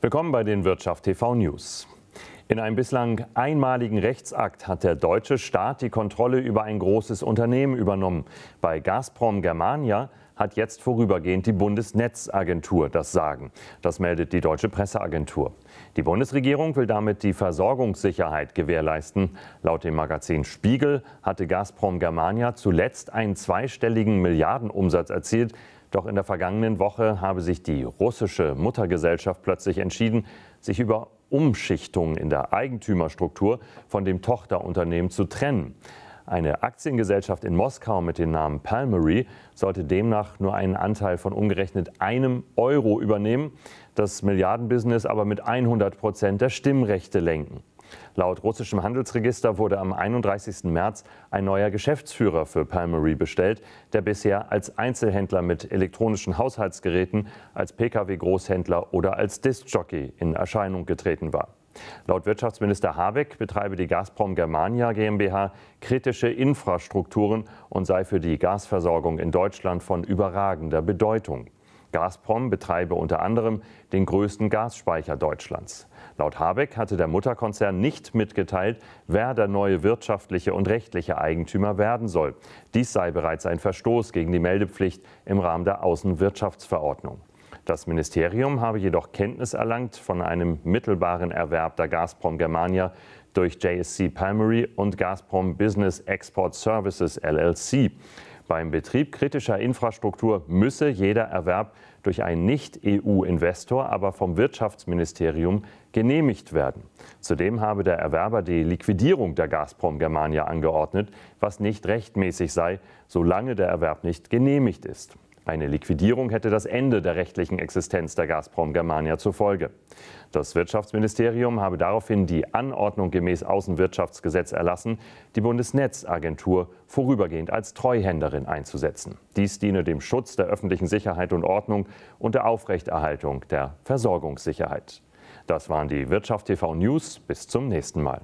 Willkommen bei den Wirtschaft TV News. In einem bislang einmaligen Rechtsakt hat der deutsche Staat die Kontrolle über ein großes Unternehmen übernommen. Bei Gazprom Germania hat jetzt vorübergehend die Bundesnetzagentur das Sagen. Das meldet die deutsche Presseagentur. Die Bundesregierung will damit die Versorgungssicherheit gewährleisten. Laut dem Magazin Spiegel hatte Gazprom Germania zuletzt einen zweistelligen Milliardenumsatz erzielt. Doch in der vergangenen Woche habe sich die russische Muttergesellschaft plötzlich entschieden, sich über Umschichtungen in der Eigentümerstruktur von dem Tochterunternehmen zu trennen. Eine Aktiengesellschaft in Moskau mit dem Namen Palmery sollte demnach nur einen Anteil von umgerechnet einem Euro übernehmen, das Milliardenbusiness aber mit 100 Prozent der Stimmrechte lenken. Laut russischem Handelsregister wurde am 31. März ein neuer Geschäftsführer für Palmery bestellt, der bisher als Einzelhändler mit elektronischen Haushaltsgeräten, als Pkw-Großhändler oder als Diskjockey in Erscheinung getreten war. Laut Wirtschaftsminister Habeck betreibe die Gazprom Germania GmbH kritische Infrastrukturen und sei für die Gasversorgung in Deutschland von überragender Bedeutung. Gazprom betreibe unter anderem den größten Gasspeicher Deutschlands. Laut Habeck hatte der Mutterkonzern nicht mitgeteilt, wer der neue wirtschaftliche und rechtliche Eigentümer werden soll. Dies sei bereits ein Verstoß gegen die Meldepflicht im Rahmen der Außenwirtschaftsverordnung. Das Ministerium habe jedoch Kenntnis erlangt von einem mittelbaren Erwerb der Gazprom Germania durch JSC Palmery und Gazprom Business Export Services LLC. Beim Betrieb kritischer Infrastruktur müsse jeder Erwerb durch einen Nicht-EU-Investor, aber vom Wirtschaftsministerium genehmigt werden. Zudem habe der Erwerber die Liquidierung der Gazprom Germania angeordnet, was nicht rechtmäßig sei, solange der Erwerb nicht genehmigt ist. Eine Liquidierung hätte das Ende der rechtlichen Existenz der Gazprom Germania zur Folge. Das Wirtschaftsministerium habe daraufhin die Anordnung gemäß Außenwirtschaftsgesetz erlassen, die Bundesnetzagentur vorübergehend als Treuhänderin einzusetzen. Dies diene dem Schutz der öffentlichen Sicherheit und Ordnung und der Aufrechterhaltung der Versorgungssicherheit. Das waren die Wirtschaft TV News. Bis zum nächsten Mal.